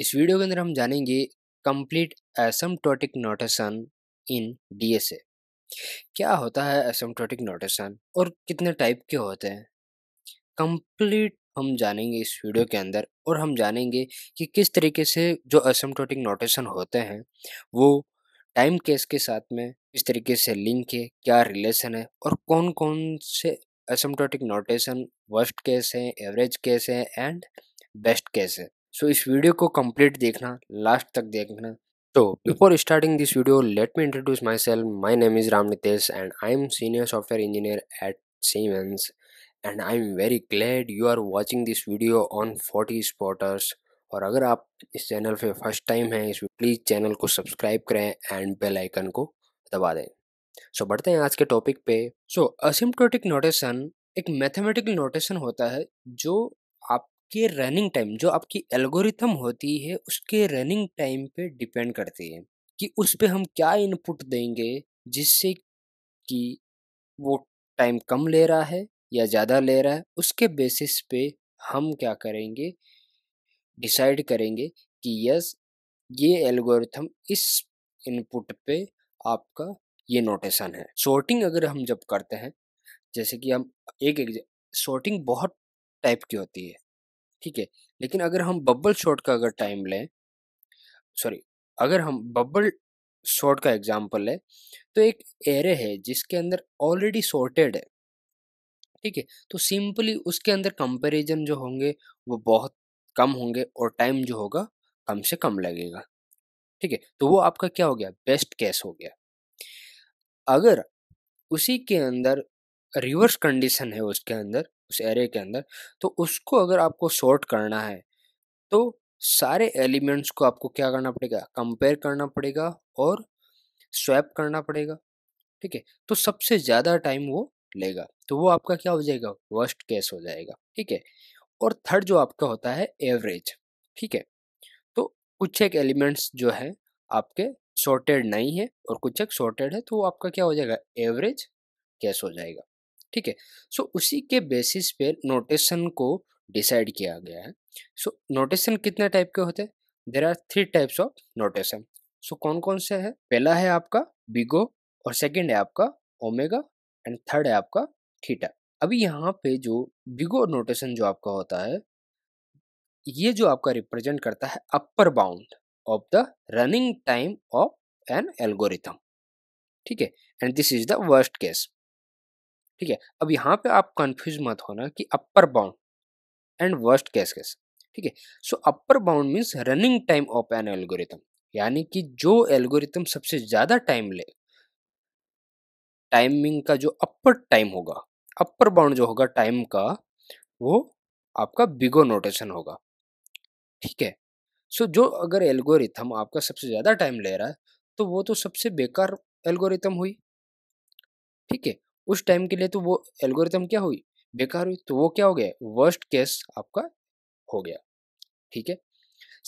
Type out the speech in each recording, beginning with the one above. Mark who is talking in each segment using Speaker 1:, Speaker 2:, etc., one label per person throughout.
Speaker 1: इस वीडियो के अंदर हम जानेंगे complete asymptotic notation in DSA क्या होता है एसमटोटिक नोटेशन और कितने टाइप के होते हैं कंप्लीट हम जानेंगे इस वीडियो के अंदर और हम जानेंगे कि किस तरीके से जो एसमटोटिक नोटेशन होते हैं वो टाइम केस के साथ में किस तरीके से लिंक है क्या रिलेशन है और कौन कौन से एसमटोटिक नोटेशन वर्स्ट केस हैं एवरेज केस हैं एंड बेस्ट केस है सो इस वीडियो को कंप्लीट देखना लास्ट तक देखना तो before starting this video let me introduce myself my name is Ram Nitesh and I am senior software engineer at Siemens and I am very glad you are watching this video on forty spotters और अगर आप इस channel पे first time हैं इस please channel को subscribe करें and bell icon को दबा दें सो so, बढ़ते हैं आज के टॉपिक पे सो असिम्प्टोटिक नोटेशन एक मैथमेटिकल नोटेशन होता है जो के रनिंग टाइम जो आपकी एल्गोरिथम होती है उसके रनिंग टाइम पे डिपेंड करती है कि उस पर हम क्या इनपुट देंगे जिससे कि वो टाइम कम ले रहा है या ज़्यादा ले रहा है उसके बेसिस पे हम क्या करेंगे डिसाइड करेंगे कि यस ये एल्गोरिथम इस इनपुट पे आपका ये नोटेशन है शॉर्टिंग अगर हम जब करते हैं जैसे कि हम एक एग्जाम शॉर्टिंग बहुत टाइप की होती है ठीक है लेकिन अगर हम बबल शॉट का अगर टाइम लें सॉरी अगर हम बबल शॉट का एग्जाम्पल लें तो एक एरे है जिसके अंदर ऑलरेडी सॉर्टेड है ठीक है तो सिंपली उसके अंदर कंपैरिजन जो होंगे वो बहुत कम होंगे और टाइम जो होगा कम से कम लगेगा ठीक है तो वो आपका क्या हो गया बेस्ट केस हो गया अगर उसी के अंदर रिवर्स कंडीशन है उसके अंदर उस एरे के अंदर तो उसको अगर आपको सॉर्ट करना है तो सारे एलिमेंट्स को आपको क्या करना पड़ेगा कंपेयर करना पड़ेगा और स्वैप करना पड़ेगा ठीक है तो सबसे ज़्यादा टाइम वो लेगा तो वो आपका क्या हो जाएगा वर्स्ट केस हो जाएगा ठीक है और थर्ड जो आपका होता है एवरेज ठीक है तो कुछ एक एलिमेंट्स जो है आपके सॉर्टेड नहीं है और कुछ एक सॉर्टेड है तो वो आपका क्या हो जाएगा एवरेज केस हो जाएगा ठीक है सो उसी के बेसिस पे नोटेशन को डिसाइड किया गया है सो so, नोटेशन कितने टाइप के होते हैं there are three types of notation so कौन कौन से है पहला है आपका बिगो और सेकेंड है आपका ओमेगा एंड थर्ड है आपका थीटा अभी यहाँ पे जो बिगो नोटेशन जो आपका होता है ये जो आपका रिप्रेजेंट करता है upper bound of the running time of an algorithm ठीक है and this is the worst case ठीक है अब यहाँ पे आप कन्फ्यूज मत होना कि upper bound and worst case case ठीक है so upper bound means running time of an algorithm यानी कि जो एल्गोरिथम सबसे ज़्यादा टाइम ले टाइमिंग का जो अपर टाइम होगा अपर बाउंड जो होगा टाइम का वो आपका बिगो नोटेशन होगा ठीक है सो so, जो अगर एल्गोरिथम आपका सबसे ज़्यादा टाइम ले रहा है तो वो तो सबसे बेकार एल्गोरिथम हुई ठीक है उस टाइम के लिए तो वो एल्गोरिथम क्या हुई बेकार हुई तो वो क्या हो गया वर्स्ट केस आपका हो गया ठीक है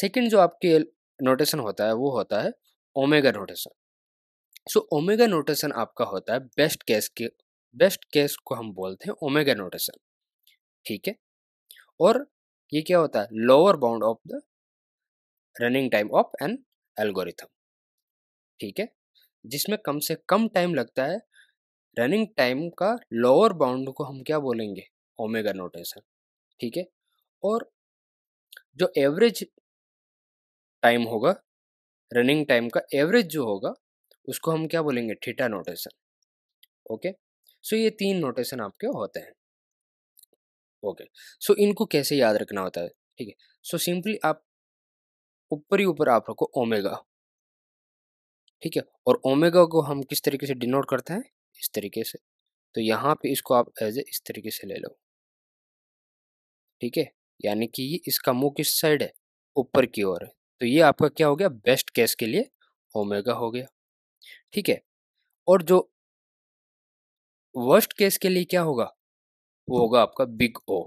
Speaker 1: सेकंड जो आपके नोटेशन होता है वो होता है omega notation so omega notation आपका होता है बेस्ट केस के बेस्ट केस को हम बोलते हैं ओमेगा नोटेशन ठीक है और ये क्या होता है lower bound of the running time of an algorithm ठीक है जिसमें कम से कम टाइम लगता है रनिंग टाइम का लोअर बाउंड को हम क्या बोलेंगे ओमेगा नोटेशन ठीक है और जो एवरेज टाइम होगा रनिंग टाइम का एवरेज जो होगा उसको हम क्या बोलेंगे थीटा नोटेशन ओके सो ये तीन नोटेशन आपके होते हैं ओके सो इनको कैसे याद रखना होता है ठीक है सो सिंपली आप ऊपर ही ऊपर आप रखो ओमेगा ठीक है और ओमेगा को हम किस तरीके से डिनोट करते हैं इस तरीके से तो हाँ, यहाँ हाँ। पे इसको आप एज ए इस तरीके से ले लो ठीक है यानी कि इसका मुंह किस साइड है ऊपर की ओर है तो ये आपका क्या हो गया बेस्ट केस के लिए ओमेगा हो गया ठीक है और जो वर्स्ट केस के लिए क्या होगा वो होगा आपका बिग ओ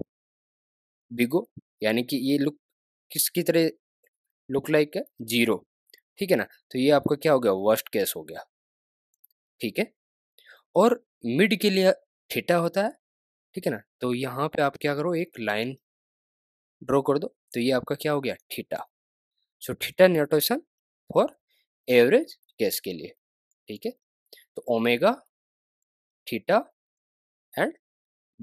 Speaker 1: बिग ओ यानी कि ये लुक किसकी तरह लुक लाइक है जीरो ठीक है ना तो ये आपका क्या हो गया वर्स्ट केस हो गया ठीक है और मिड के लिए थीटा होता है ठीक है ना तो यहाँ पे आप क्या करो एक लाइन ड्रॉ कर दो तो ये आपका क्या हो गया theta so theta notation for average case के लिए ठीक है तो omega theta and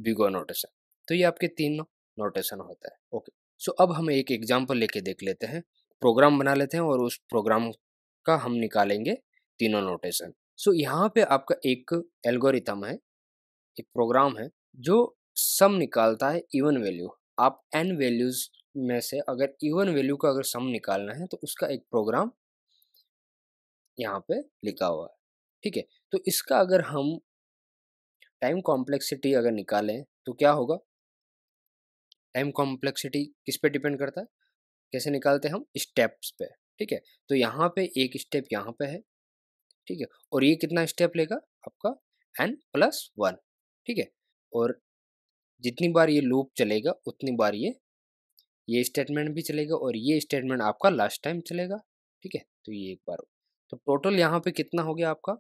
Speaker 1: big O notation तो ये आपके तीन नोटेशन होता है ओके सो अब हम एक एग्जाम्पल लेके देख लेते हैं प्रोग्राम बना लेते हैं और उस प्रोग्राम का हम निकालेंगे तीनों नोटेशन सो so, यहाँ पे आपका एक एल्गोरिथम है एक प्रोग्राम है जो सम निकालता है इवन वैल्यू आप एन वैल्यूज में से अगर इवन वैल्यू का अगर सम निकालना है तो उसका एक प्रोग्राम यहाँ पे लिखा हुआ है ठीक है तो इसका अगर हम टाइम कॉम्प्लेक्सिटी अगर निकालें तो क्या होगा टाइम कॉम्प्लेक्सिटी किस पे डिपेंड करता है कैसे निकालते हैं हम स्टेप्स पे ठीक है तो यहाँ पे एक स्टेप यहाँ पे है ठीक है और ये कितना स्टेप लेगा आपका एन प्लस वन ठीक है और जितनी बार ये लूप चलेगा उतनी बार ये ये स्टेटमेंट भी चलेगा और ये स्टेटमेंट आपका लास्ट टाइम चलेगा ठीक है तो ये एक बार तो टोटल यहाँ पे कितना हो गया आपका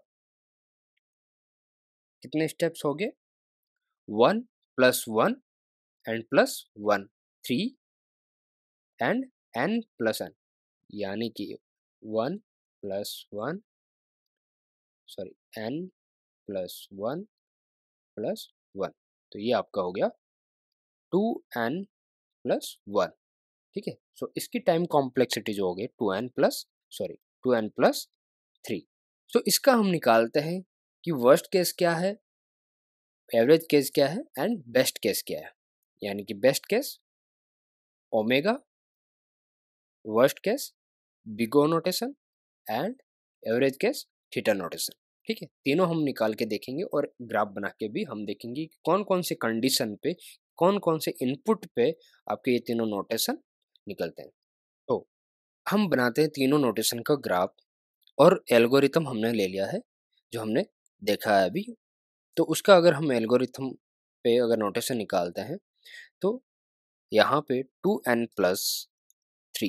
Speaker 1: कितने स्टेप्स हो गए one plus one and plus one three and n plus n यानी कि one plus one sorry n plus one plus one तो ये आपका हो गया टू एन प्लस वन ठीक है सो इसकी टाइम कॉम्प्लेक्सिटी जो हो गई two N plus sorry two N plus three so इसका हम निकालते हैं कि वर्स्ट केस क्या है एवरेज केस क्या है एंड बेस्ट केस क्या है यानी कि best case omega worst case big O notation and average case theta notation ठीक है तीनों हम निकाल के देखेंगे और ग्राफ बना के भी हम देखेंगे कि कौन कौन से कंडीशन पे कौन कौन से इनपुट पे आपके ये तीनों नोटेशन निकलते हैं तो हम बनाते हैं तीनों नोटेशन का ग्राफ और एल्गोरिथम हमने ले लिया है जो हमने देखा है अभी तो उसका अगर हम एल्गोरिथम पे अगर नोटेशन निकालते हैं तो यहाँ पे two N plus three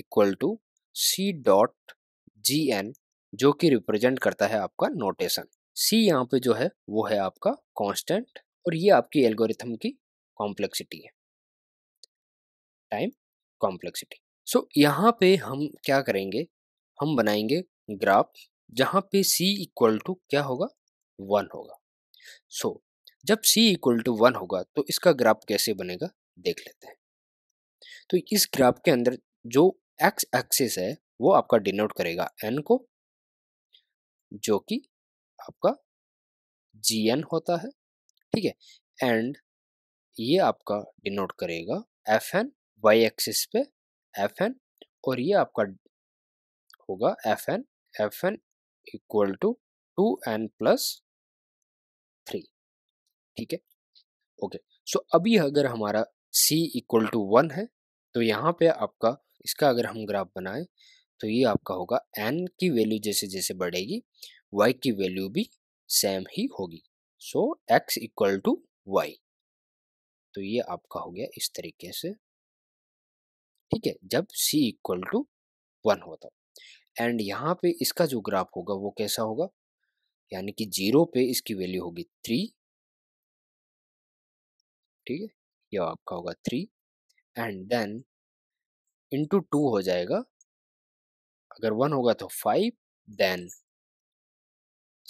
Speaker 1: equal to C dot G N जो कि रिप्रेजेंट करता है आपका नोटेशन सी यहाँ पे जो है वो है आपका कांस्टेंट और ये आपकी एल्गोरिथम की कॉम्प्लेक्सिटी है टाइम कॉम्प्लेक्सिटी सो यहाँ पे हम क्या करेंगे हम बनाएंगे ग्राफ जहाँ पे सी इक्वल टू क्या होगा वन होगा सो so, जब सी इक्वल टू वन होगा तो इसका ग्राफ कैसे बनेगा देख लेते हैं तो इस ग्राफ के अंदर जो एक्स एक्सिस है वो आपका डिनोट करेगा एन को जो कि आपका जी एन होता है ठीक है एंड ये आपका डिनोट करेगा एफ एन वाई एक्सिस पे एफ एन और ये आपका होगा F N F N equal to two N plus three ठीक है ओके सो अभी अगर हमारा सी इक्वल टू वन है तो यहाँ पे आपका इसका अगर हम ग्राफ बनाएं तो ये आपका होगा एन की वैल्यू जैसे जैसे बढ़ेगी वाई की वैल्यू भी सेम ही होगी so X equal to Y तो ये आपका हो गया इस तरीके से ठीक है जब सी इक्वल टू वन होता एंड यहाँ पे इसका जो ग्राफ होगा वो कैसा होगा यानी कि जीरो पे इसकी वैल्यू होगी थ्री ठीक है यह आपका होगा three and then into two हो जाएगा अगर वन होगा तो फाइव देन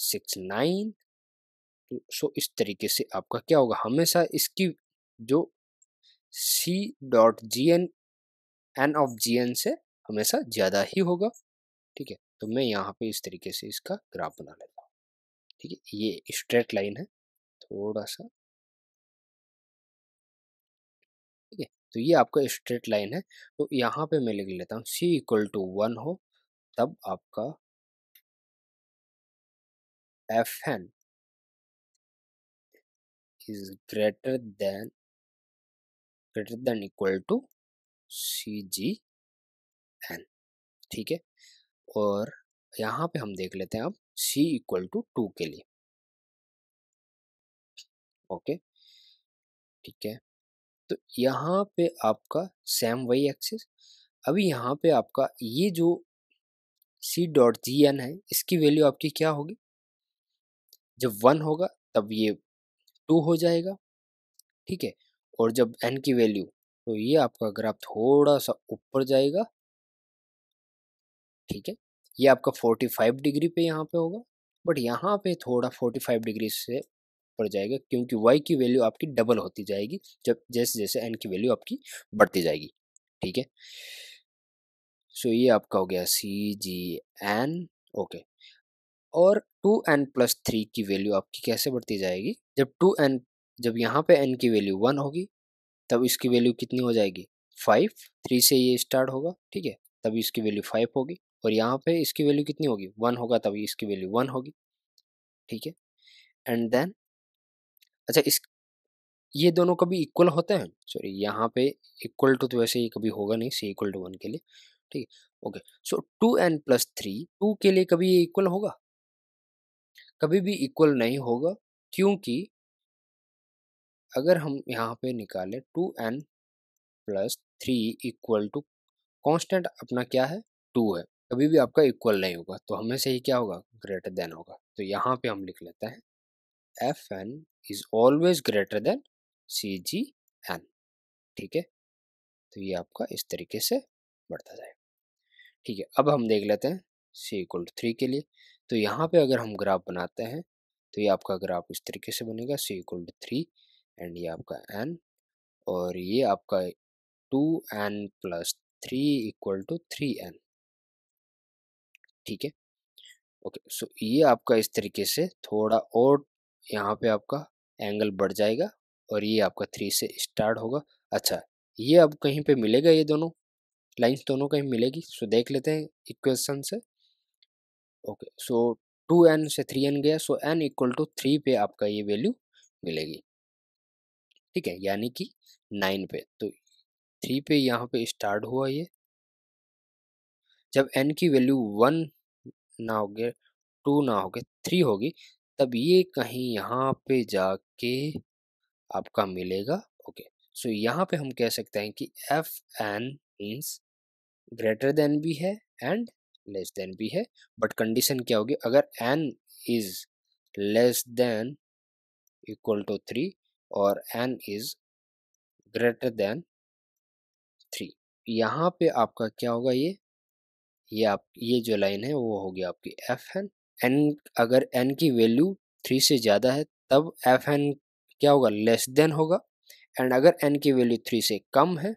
Speaker 1: सिक्स नाइन तो सो इस तरीके से आपका क्या होगा हमेशा इसकी जो C dot G N N of G N से हमेशा ज़्यादा ही होगा ठीक है तो मैं यहाँ पे इस तरीके से इसका ग्राफ बना लेता हूँ ठीक है ये स्ट्रेट लाइन है थोड़ा सा ठीक है तो ये आपका स्ट्रेट लाइन है तो यहाँ पे मैं लिख लेता हूँ सी इक्वल टू वन हो तब आपका F N is greater than greater than equal to C G N ठीक है और यहां पे हम देख लेते हैं अब सी इक्वल टू टू के लिए ओके ठीक है तो यहाँ पे आपका सेम वही एक्सिस अभी यहाँ पे आपका ये जो सी डॉट जी एन है इसकी वैल्यू आपकी क्या होगी जब वन होगा तब ये टू हो जाएगा ठीक है और जब एन की वैल्यू तो ये आपका ग्राफ थोड़ा सा ऊपर जाएगा ठीक है ये आपका फोर्टी फाइव डिग्री पे यहाँ पे होगा बट यहाँ पे थोड़ा फोर्टी फाइव डिग्री से ऊपर जाएगा क्योंकि वाई की वैल्यू आपकी डबल होती जाएगी जब जैसे जैसे एन की वैल्यू आपकी बढ़ती जाएगी ठीक है सो ये आपका हो गया सी जी एन ओके और टू एन प्लस थ्री की वैल्यू आपकी कैसे बढ़ती जाएगी जब टू एन जब यहाँ पे एन की वैल्यू वन होगी तब इसकी वैल्यू कितनी हो जाएगी फाइव थ्री से ये स्टार्ट होगा ठीक है तब इसकी वैल्यू फाइव होगी और यहाँ पे इसकी वैल्यू कितनी होगी वन होगा तभी इसकी वैल्यू वन होगी ठीक है एंड देन अच्छा इस ये दोनों कभी इक्वल होते हैं सॉरी यहाँ पे इक्वल टू तो वैसे ही कभी होगा नहीं सी इक्वल टू वन के लिए ठीक है okay so two N plus three two के लिए कभी ये इक्वल होगा कभी भी इक्वल नहीं होगा क्योंकि अगर हम यहाँ पे निकालें two N plus three equal to constant अपना क्या है टू है कभी भी आपका इक्वल नहीं होगा तो हमें से ही क्या होगा ग्रेटर देन होगा तो यहाँ पे हम लिख लेते हैं F N is always greater than C G N ठीक है तो ये आपका इस तरीके से बढ़ता जाएगा ठीक है अब हम देख लेते हैं सी इक्वल टू थ्री के लिए तो यहाँ पे अगर हम ग्राफ बनाते हैं तो ये आपका ग्राफ इस तरीके से बनेगा C equal to three and ये आपका एन और ये आपका two N plus three equal to three N ठीक है ओके सो ये आपका इस तरीके से थोड़ा और यहाँ पे आपका एंगल बढ़ जाएगा और ये आपका थ्री से स्टार्ट होगा अच्छा ये अब कहीं पे मिलेगा ये दोनों लाइन्स दोनों कहीं मिलेगी सो देख लेते हैं इक्वेशन से ओके सो टू एन से थ्री एन गया so N equal to three पे आपका ये वैल्यू मिलेगी ठीक है यानी कि नाइन पे तो थ्री पे यहाँ पे स्टार्ट हुआ ये जब एन की वैल्यू वन ना हो गए टू ना हो गए थ्री होगी तब ये कहीं यहाँ पे जाके आपका मिलेगा ओके सो यहाँ पे हम कह सकते हैं कि F N means greater than भी है एंड लेस देन भी है बट कंडीशन क्या होगी अगर N is less than equal to three और N is greater than three यहाँ पे आपका क्या होगा ये ये आप ये जो लाइन है वो होगी आपकी एफ एन एन अगर एन की वैल्यू थ्री से ज़्यादा है तब एफ एन क्या होगा लेस देन होगा एंड अगर एन की वैल्यू थ्री से कम है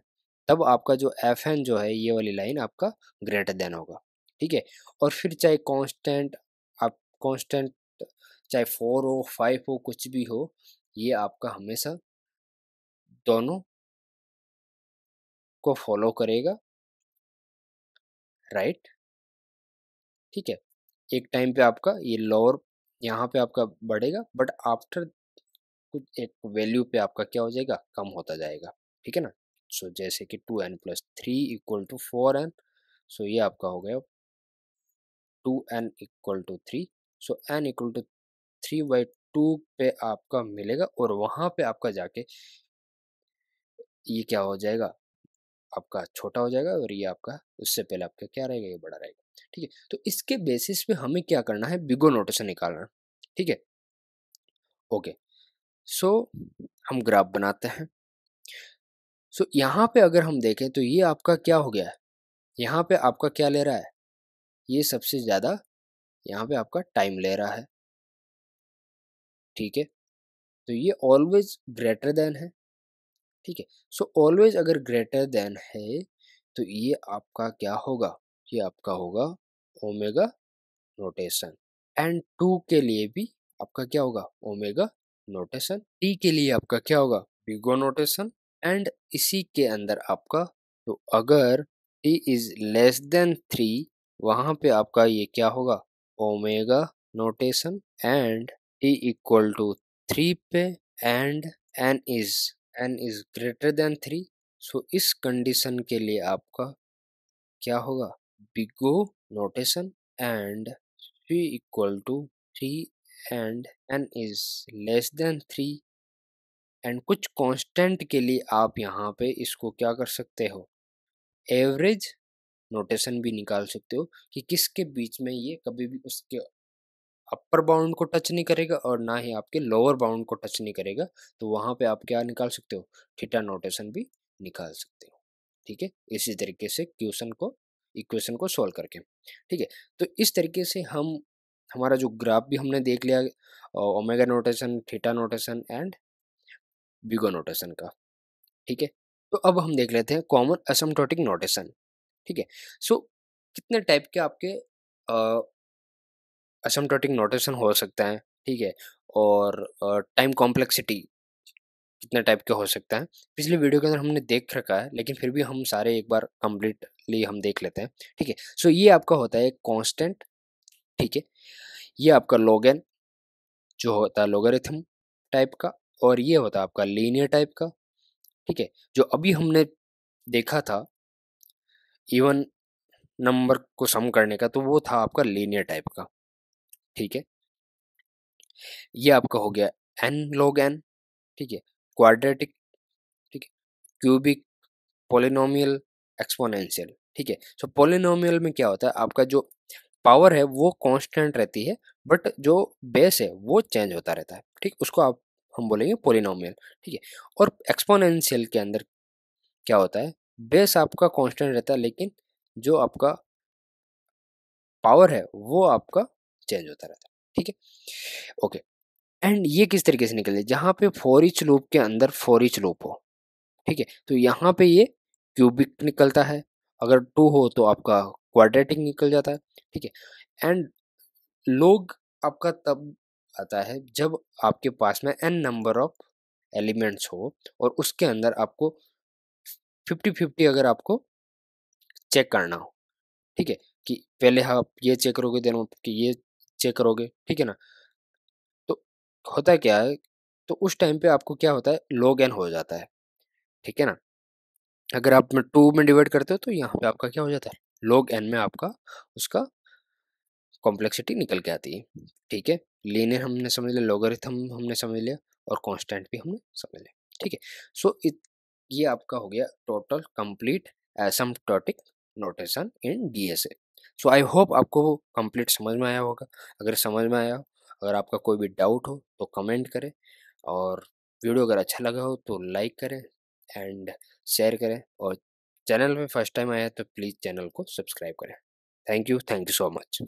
Speaker 1: तब आपका जो एफ एन जो है ये वाली लाइन आपका ग्रेटर देन होगा ठीक है और फिर चाहे कांस्टेंट आप कांस्टेंट चाहे फोर हो फाइव हो कुछ भी हो ये आपका हमेशा दोनों को फॉलो करेगा राइट ठीक है एक टाइम पे आपका ये लोअर यहाँ पे आपका बढ़ेगा बट आफ्टर कुछ एक वैल्यू पे आपका क्या हो जाएगा कम होता जाएगा ठीक है ना सो so, जैसे कि two N plus three equal to four N so ये आपका हो गया two N equal to three so N equal to three by two पे आपका मिलेगा और वहां पे आपका जाके ये क्या हो जाएगा आपका छोटा हो जाएगा और ये आपका उससे पहले आपका क्या रहेगा ये बड़ा रहेगा ठीक है तो इसके बेसिस पे हमें क्या करना है बिगो नोटेशन निकालना ठीक है ओके सो हम ग्राफ बनाते हैं सो यहाँ पे अगर हम देखें तो ये आपका क्या हो गया है यहाँ पे आपका क्या ले रहा है ये सबसे ज़्यादा यहाँ पे आपका टाइम ले रहा है ठीक है तो ये ऑलवेज ग्रेटर देन है ठीक है सो ऑलवेज अगर ग्रेटर देन है तो ये आपका क्या होगा ये आपका होगा ओमेगा नोटेशन एंड टू के लिए भी आपका क्या होगा ओमेगा नोटेशन टी के लिए आपका क्या होगा बिगो नोटेशन एंड इसी के अंदर आपका तो अगर T is less than three वहां पे आपका ये क्या होगा omega notation and T equal to three पे and N is N is greater than three so इस कंडीशन के लिए आपका क्या होगा big O notation and three equal to three and N is less than three and कुछ constant के लिए आप यहाँ पे इसको क्या कर सकते हो एवरेज नोटेशन भी निकाल सकते हो कि किसके बीच में ये कभी भी उसके अपर बाउंड को टच नहीं करेगा और ना ही आपके लोअर बाउंड को टच नहीं करेगा तो वहाँ पे आप क्या निकाल सकते हो थीटा नोटेशन भी निकाल सकते हो ठीक है इसी तरीके से क्वेश्चन को इक्वेशन को सॉल्व करके ठीक है तो इस तरीके से हम हमारा जो ग्राफ भी हमने देख लिया omega notation theta notation and big O notation का ठीक है तो अब हम देख लेते हैं कॉमन असमटोटिक नोटेशन ठीक है सो कितने टाइप के आपके असमटोटिक नोटेशन हो सकते हैं ठीक है और टाइम कॉम्प्लेक्सिटी कितने टाइप के हो सकते हैं पिछले वीडियो के अंदर हमने देख रखा है लेकिन फिर भी हम सारे एक बार कम्प्लीटली हम देख लेते हैं ठीक है सो ये आपका होता है कॉन्स्टेंट ठीक है ये आपका लोगन जो होता है लोगरिथम टाइप का और ये होता है आपका लीनियर टाइप का ठीक है जो अभी हमने देखा था इवन नंबर को सम करने का तो वो था आपका लीनियर टाइप का ठीक है ये आपका हो गया एन लॉग एन ठीक है क्वाड्रेटिक ठीक है क्यूबिक पोलिनोमियल एक्सपोनेंशियल ठीक है सो पोलिनोमियल में क्या होता है आपका जो पावर है वो कांस्टेंट रहती है बट जो बेस है वो चेंज होता रहता है ठीक उसको आप हम बोलेंगे पोलिनोमियल ठीक है और एक्सपोनेंशियल के अंदर क्या होता है बेस आपका कांस्टेंट रहता है लेकिन जो आपका पावर है वो आपका चेंज होता रहता है ठीक है ओके एंड ये किस तरीके से निकले जहाँ पे फोरिच लूप के अंदर फोरिच लूप हो ठीक है तो यहाँ पे ये क्यूबिक निकलता है अगर टू हो तो आपका क्वाड्रेटिक निकल जाता है ठीक है एंड लोग आपका तब आता है जब आपके पास में एन नंबर ऑफ एलिमेंट्स हो और उसके अंदर आपको फिफ्टी फिफ्टी अगर आपको चेक करना हो ठीक है कि पहले आप हाँ ये चेक करोगे देन कि ये चेक करोगे ठीक है ना तो होता क्या है तो उस टाइम पे आपको क्या होता है लॉग एन हो जाता है ठीक है ना अगर आप में टू में डिवाइड करते हो तो यहाँ पे आपका क्या हो जाता है लॉग एन में आपका उसका कॉम्प्लेक्सिटी निकल के आती है ठीक है लेने हमने समझ लिया लॉगरिथम हमने समझ लिया और कांस्टेंट भी हमने समझ लिया ठीक है सो ये आपका हो गया total complete asymptotic notation in DSA so I hope आपको कंप्लीट समझ में आया होगा अगर समझ में आया हो अगर आपका कोई भी डाउट हो तो कमेंट करें और वीडियो अगर अच्छा लगा हो तो लाइक करें एंड शेयर करें और चैनल में फर्स्ट टाइम आया तो प्लीज़ चैनल को सब्सक्राइब करें thank you thank you so much